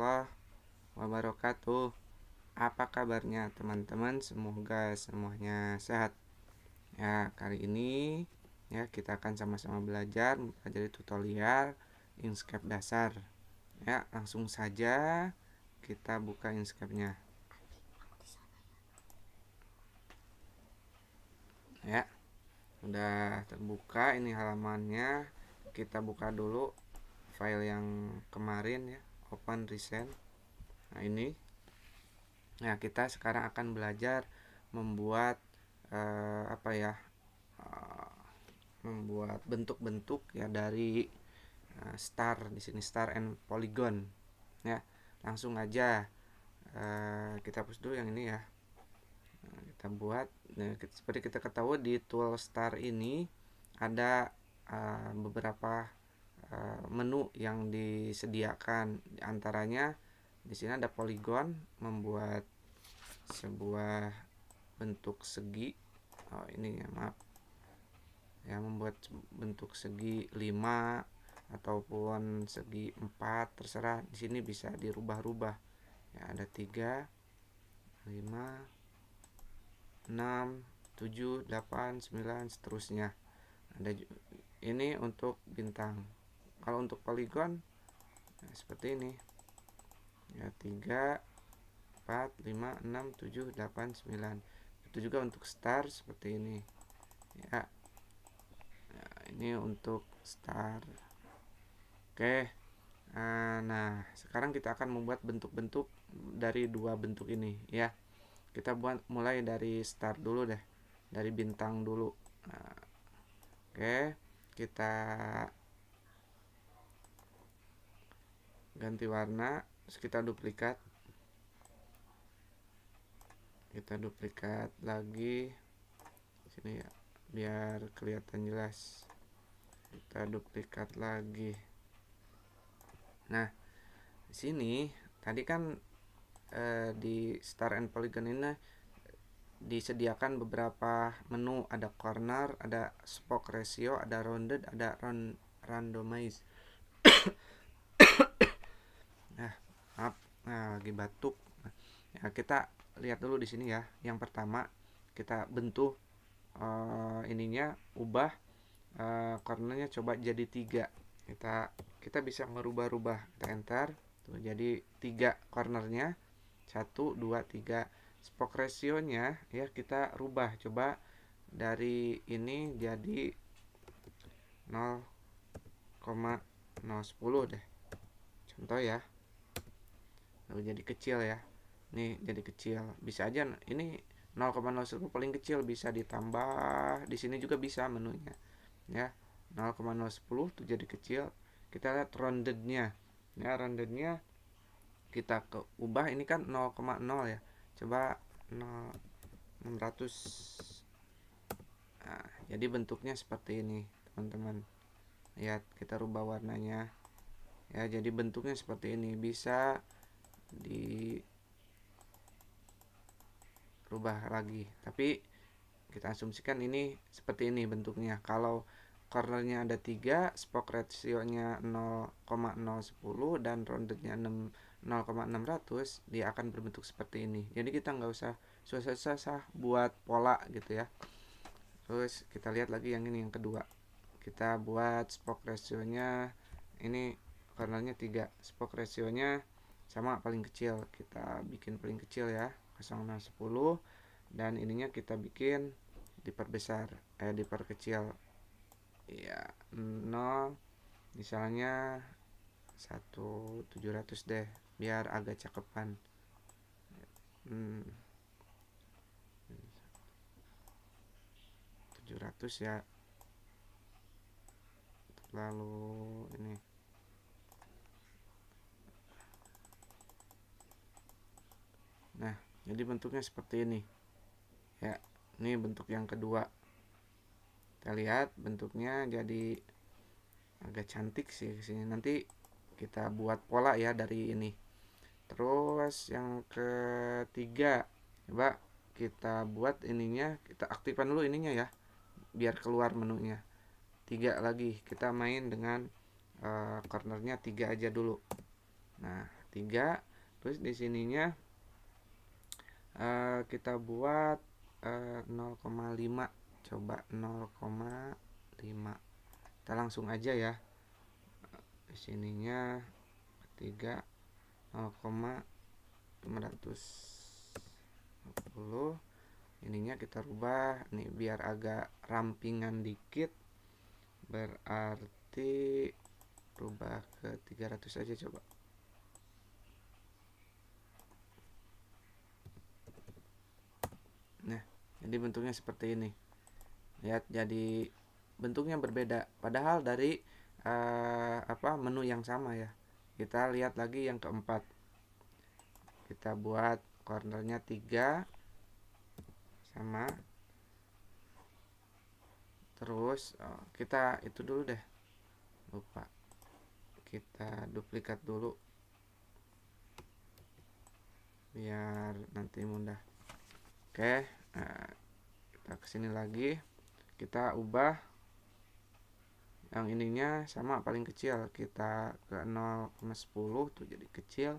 warahmatullahi wabarakatuh Apa kabarnya teman-teman? Semoga semuanya sehat Ya, kali ini ya kita akan sama-sama belajar mempelajari tutorial Inkscape dasar Ya, langsung saja kita buka Inkscape-nya Ya, udah terbuka ini halamannya kita buka dulu file yang kemarin ya open recent nah ini nah kita sekarang akan belajar membuat uh, apa ya uh, membuat bentuk-bentuk ya dari uh, star di sini star and polygon ya langsung aja uh, kita push dulu yang ini ya nah, kita buat nah, kita, seperti kita ketahui di tool star ini ada uh, beberapa Eh, menu yang disediakan antaranya di sini ada poligon membuat sebuah bentuk segi oh ini ya maaf ya membuat bentuk segi 5 ataupun segi 4 terserah di sini bisa dirubah-rubah ya ada 3 5 6 7 8 9 seterusnya ada ini untuk bintang kalau untuk poligon nah, seperti ini ya 3 4 5 6 7 8 9 itu juga untuk star seperti ini ya nah, ini untuk star oke ah, nah sekarang kita akan membuat bentuk-bentuk dari dua bentuk ini ya kita buat mulai dari star dulu deh dari bintang dulu nah, oke kita ganti warna terus kita duplikat kita duplikat lagi sini ya biar kelihatan jelas kita duplikat lagi nah di sini tadi kan eh, di star and polygon ini eh, disediakan beberapa menu ada corner ada spoke ratio ada rounded ada round randomize lagi batuk. Nah, ya, kita lihat dulu di sini ya. Yang pertama kita bentuk uh, eh, ininya ubah uh, cornernya coba jadi tiga. Kita kita bisa merubah-rubah. Kita enter. Tuh, jadi tiga cornernya satu dua tiga. Spoke rasionya ya kita rubah. Coba dari ini jadi 0,010 deh contoh ya lalu jadi kecil ya ini jadi kecil bisa aja ini 0,01 paling kecil bisa ditambah di sini juga bisa menunya ya 0,010 itu jadi kecil kita lihat roundednya ya roundednya kita ke ubah ini kan 0,0 ya coba 0, 600 nah, jadi bentuknya seperti ini teman-teman lihat kita rubah warnanya ya jadi bentuknya seperti ini bisa di rubah lagi tapi kita asumsikan ini seperti ini bentuknya kalau cornernya ada tiga spoke ratio-nya 0,010 dan roundednya 0,600 dia akan berbentuk seperti ini jadi kita nggak usah susah-susah buat pola gitu ya terus kita lihat lagi yang ini yang kedua kita buat spoke ratio-nya ini cornernya tiga spoke ratio-nya sama paling kecil kita bikin paling kecil ya 0 10 dan ininya kita bikin diperbesar eh diperkecil ya 0 misalnya 1700 deh biar agak cakepan hmm. 700 ya lalu ini nah jadi bentuknya seperti ini ya ini bentuk yang kedua kita lihat bentuknya jadi agak cantik sih kesini nanti kita buat pola ya dari ini terus yang ketiga coba kita buat ininya kita aktifkan dulu ininya ya biar keluar menunya tiga lagi kita main dengan uh, cornernya tiga aja dulu nah tiga terus di sininya Eh, kita buat uh, eh, 0,5 coba 0,5 kita langsung aja ya di sininya 3 0,520 ininya kita rubah nih biar agak rampingan dikit berarti rubah ke 300 aja coba jadi bentuknya seperti ini lihat ya, jadi bentuknya berbeda padahal dari uh, apa menu yang sama ya kita lihat lagi yang keempat kita buat cornernya tiga, sama terus oh, kita itu dulu deh lupa kita duplikat dulu biar nanti mudah oke okay nah, kita kesini lagi kita ubah yang ininya sama paling kecil kita ke 0,10 tuh jadi kecil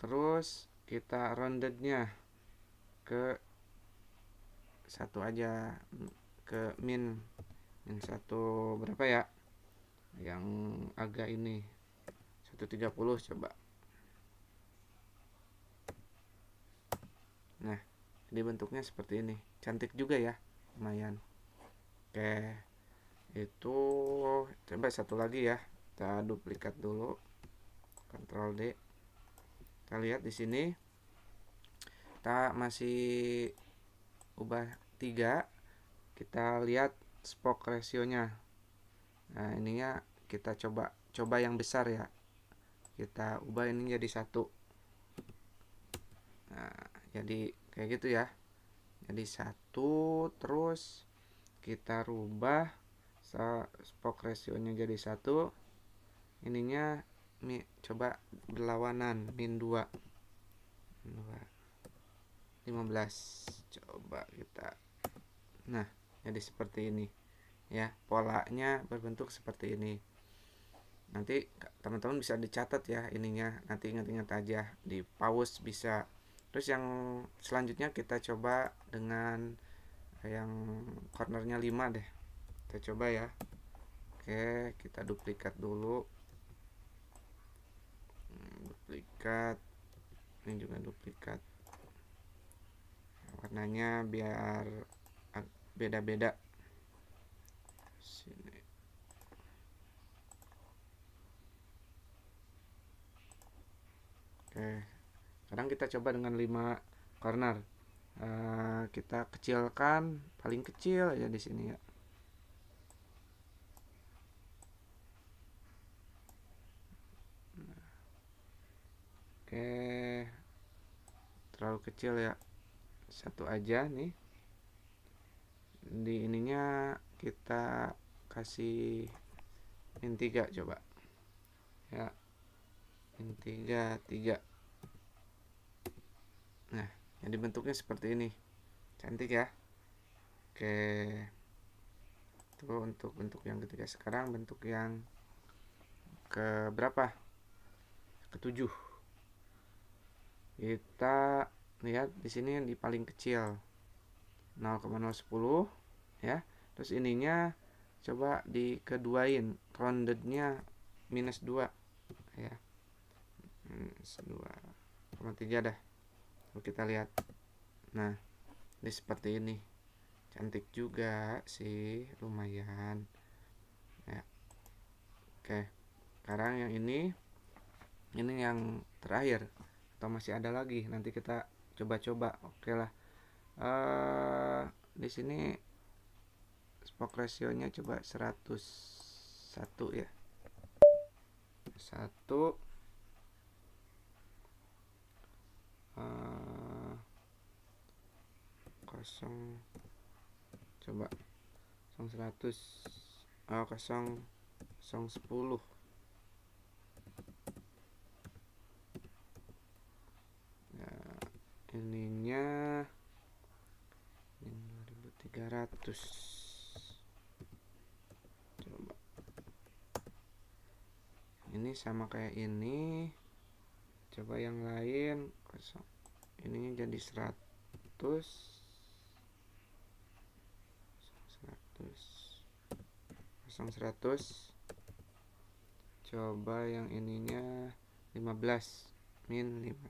terus kita roundednya ke satu aja ke min min satu berapa ya yang agak ini 130 coba Nah, ini bentuknya seperti ini. Cantik juga ya, lumayan. Oke, itu coba satu lagi ya. Kita duplikat dulu. Ctrl D. Kita lihat di sini. Kita masih ubah tiga. Kita lihat spoke rasionya. Nah, ininya kita coba coba yang besar ya. Kita ubah ini jadi satu. Nah, jadi kayak gitu ya jadi satu terus kita rubah spok rasionya jadi satu ininya mi, coba berlawanan min 2 15 coba kita nah jadi seperti ini ya polanya berbentuk seperti ini nanti teman-teman bisa dicatat ya ininya nanti ingat-ingat aja di pause bisa terus yang selanjutnya kita coba dengan yang cornernya 5 deh kita coba ya oke kita duplikat dulu hmm, duplikat ini juga duplikat warnanya biar beda-beda sini oke sekarang kita coba dengan 5 corner uh, kita kecilkan paling kecil aja di sini ya Oke, okay. terlalu kecil ya. Satu aja nih. Di ininya kita kasih min 3 coba. Ya. Min 3 3 nah jadi bentuknya seperti ini cantik ya oke itu untuk bentuk yang ketiga sekarang bentuk yang ke berapa ketujuh kita lihat di sini di paling kecil 0,010 ya terus ininya coba dikeduain roundednya minus dua ya minus hmm, 2,3 dah kita lihat nah ini seperti ini cantik juga sih lumayan ya oke sekarang yang ini ini yang terakhir atau masih ada lagi nanti kita coba-coba oke lah uh, di sini spok rasionya coba 101 ya satu Eh, kosong coba kosong seratus oh kosong kosong sepuluh nah ininya ratus coba ini sama kayak ini coba yang lain kosong ini jadi 100 100 kosong 100 coba yang ininya 15 min 51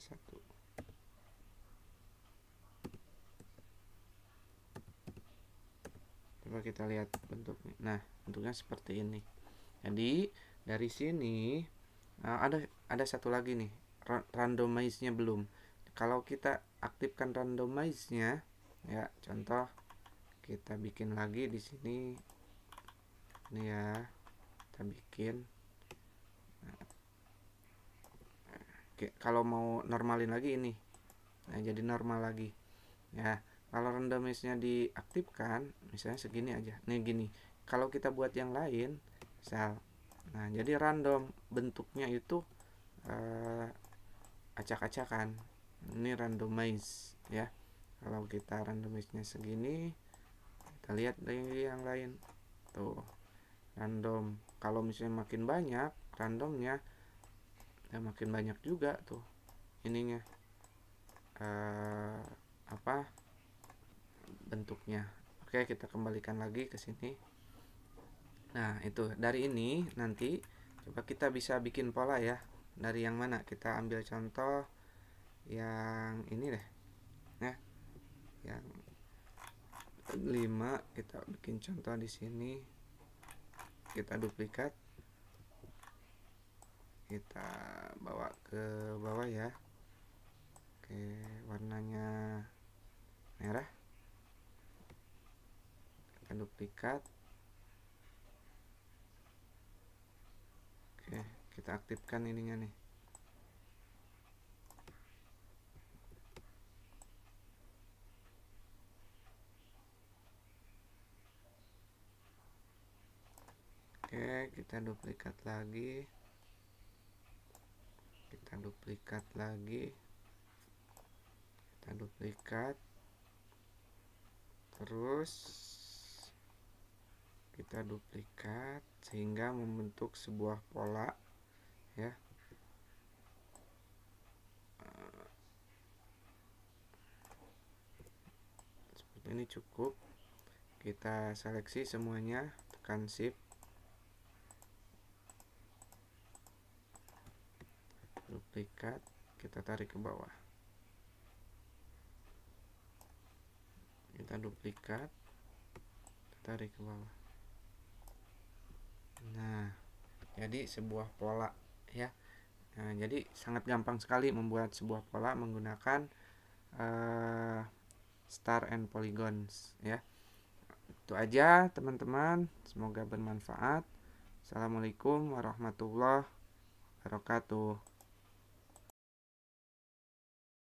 coba kita lihat bentuknya nah bentuknya seperti ini jadi dari sini eh, ada ada satu lagi nih randomize-nya belum. Kalau kita aktifkan randomize-nya, ya contoh kita bikin lagi di sini. Ini ya, kita bikin. Oke, kalau mau normalin lagi ini, nah, jadi normal lagi. Ya, kalau randomize-nya diaktifkan, misalnya segini aja. Nih gini. Kalau kita buat yang lain, misal, nah jadi random bentuknya itu eh, acak-acakan ini randomize ya kalau kita randomize-nya segini kita lihat lagi yang lain tuh random kalau misalnya makin banyak randomnya ya makin banyak juga tuh ininya uh, apa bentuknya oke kita kembalikan lagi ke sini nah itu dari ini nanti coba kita bisa bikin pola ya dari yang mana kita ambil contoh yang ini deh ya yang 5 kita bikin contoh di sini kita duplikat kita bawa ke bawah ya oke warnanya merah kita duplikat oke kita aktifkan ininya nih Oke, kita duplikat lagi. Kita duplikat lagi. Kita duplikat. Terus kita duplikat sehingga membentuk sebuah pola ya eh, seperti ini cukup kita seleksi semuanya tekan shift duplikat kita tarik ke bawah kita duplikat tarik ke bawah nah jadi sebuah pola ya nah, jadi sangat gampang sekali membuat sebuah pola menggunakan uh, star and polygons ya itu aja teman-teman semoga bermanfaat assalamualaikum warahmatullahi wabarakatuh